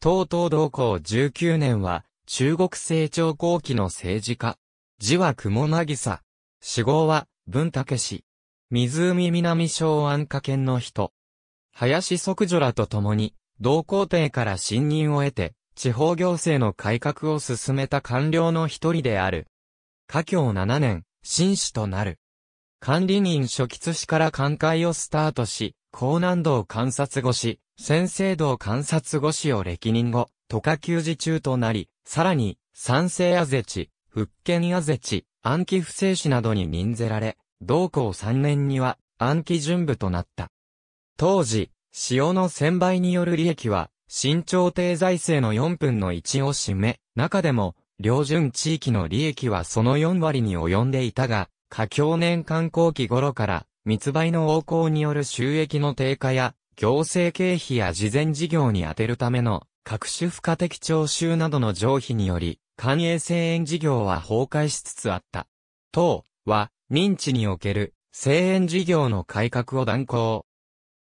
東東同行19年は、中国成長後期の政治家。字は雲なぎさ。死亡は、文武氏。湖南省安家県の人。林即女らと共に、同皇帝から信任を得て、地方行政の改革を進めた官僚の一人である。家境7年、紳士となる。管理人初吉氏から寛解をスタートし、高難度観察越し、先生度観察越しを歴任後、都下給時中となり、さらに、賛成アゼチ、復権アゼチ、暗記不正史などに任ぜられ、同校3年には暗記準部となった。当時、塩の専売による利益は、新朝廷財政の4分の1を占め、中でも、両順地域の利益はその4割に及んでいたが、下境年観光期頃から、密売の横行による収益の低下や、行政経費や事前事業に充てるための各種付加的徴収などの上費により、官営製塩事業は崩壊しつつあった。等は、認知における製塩事業の改革を断行。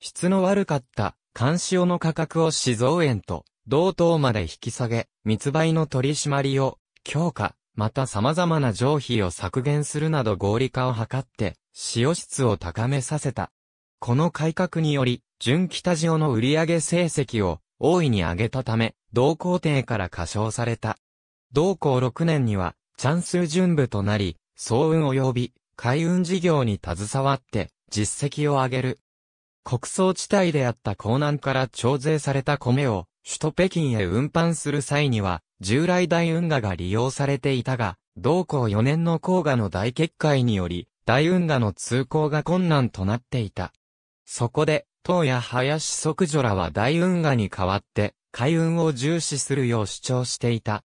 質の悪かった監視用の価格を市造園と同等まで引き下げ、密売の取り締まりを強化、また様々な上費を削減するなど合理化を図って、使用質を高めさせた。この改革により、純北塩の売上成績を大いに上げたため、同工程から過小された。同校6年には、チャンス準部となり、総運及び海運事業に携わって、実績を上げる。国葬地帯であった江南から徴税された米を、首都北京へ運搬する際には、従来大運河が利用されていたが、同校4年の黄河の大決壊により、大運河の通行が困難となっていた。そこで、東や林即女らは大運河に代わって、海運を重視するよう主張していた。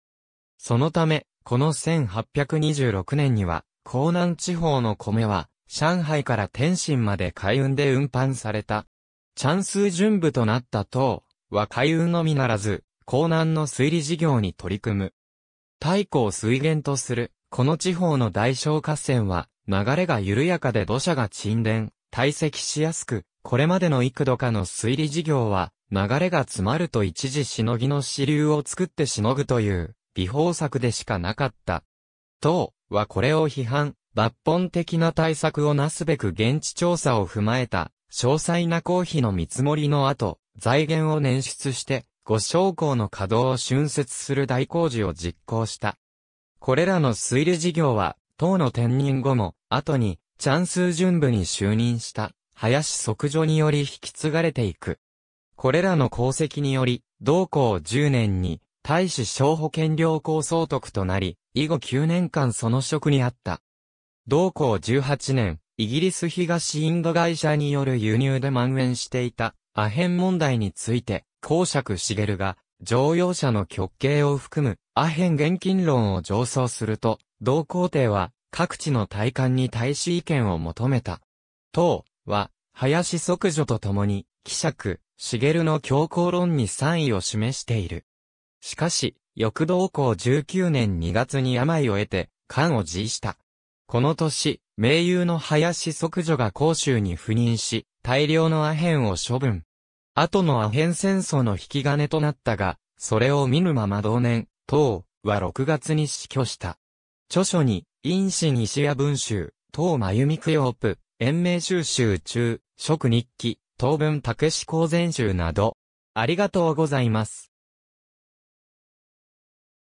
そのため、この1826年には、江南地方の米は、上海から天津まで海運で運搬された。チャンス準部となった東は海運のみならず、江南の水利事業に取り組む。太古を水源とする、この地方の大小河川は、流れが緩やかで土砂が沈殿、堆積しやすく、これまでの幾度かの水利事業は、流れが詰まると一時しのぎの支流を作ってしのぐという、美法策でしかなかった。党はこれを批判、抜本的な対策をなすべく現地調査を踏まえた、詳細な公費の見積もりの後、財源を捻出して、五将校の稼働を春節する大工事を実行した。これらの水利事業は、党の転任後も、後に、チャンスー準部に就任した、林即女により引き継がれていく。これらの功績により、同校10年に、大使小保険料高総督となり、以後9年間その職にあった。同校18年、イギリス東インド会社による輸入で蔓延していた、アヘン問題について、公爵茂が、乗用車の極刑を含む、アヘン現金論を上奏すると、同皇帝は、各地の大官に対し意見を求めた。党は、林即女と共に、希釈、茂の強行論に賛意を示している。しかし、翌同行19年2月に病を得て、官を辞した。この年、名優の林即女が甲州に赴任し、大量のアヘンを処分。後のアヘン戦争の引き金となったが、それを見ぬまま同年、党は6月に死去した。著書に、陰子西谷文集、東真由美ヨープ、延命収集中、食日記、当分武志公前集など、ありがとうございます。